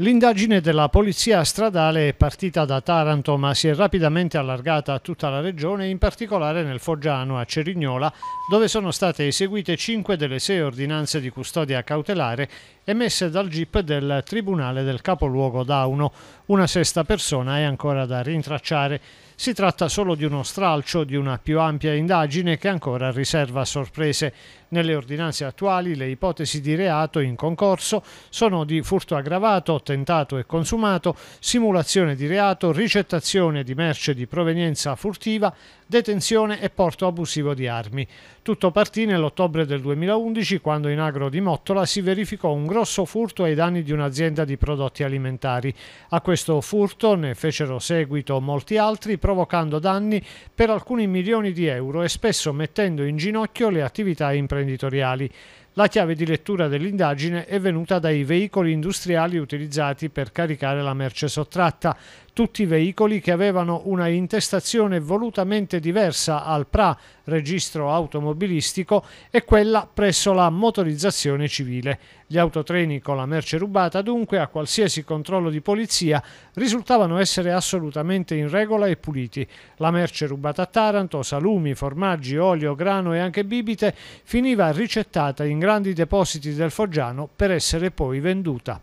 L'indagine della polizia stradale è partita da Taranto ma si è rapidamente allargata a tutta la regione, in particolare nel Foggiano a Cerignola, dove sono state eseguite 5 delle 6 ordinanze di custodia cautelare emesse dal GIP del Tribunale del Capoluogo Dauno. Una sesta persona è ancora da rintracciare. Si tratta solo di uno stralcio di una più ampia indagine che ancora riserva sorprese. Nelle ordinanze attuali le ipotesi di reato in concorso sono di furto aggravato, tentato e consumato, simulazione di reato, ricettazione di merce di provenienza furtiva, detenzione e porto abusivo di armi. Tutto partì nell'ottobre del 2011 quando in agro di Mottola si verificò un grosso furto ai danni di un'azienda di prodotti alimentari. A questo furto ne fecero seguito molti altri, provocando danni per alcuni milioni di euro e spesso mettendo in ginocchio le attività imprenditoriali. La chiave di lettura dell'indagine è venuta dai veicoli industriali utilizzati per caricare la merce sottratta, tutti veicoli che avevano una intestazione volutamente diversa al PRA, registro automobilistico, e quella presso la motorizzazione civile. Gli autotreni con la merce rubata, dunque, a qualsiasi controllo di polizia, risultavano essere assolutamente in regola e puliti. La merce rubata a Taranto, salumi, formaggi, olio, grano e anche bibite, finiva ricettata in grandi depositi del Foggiano per essere poi venduta.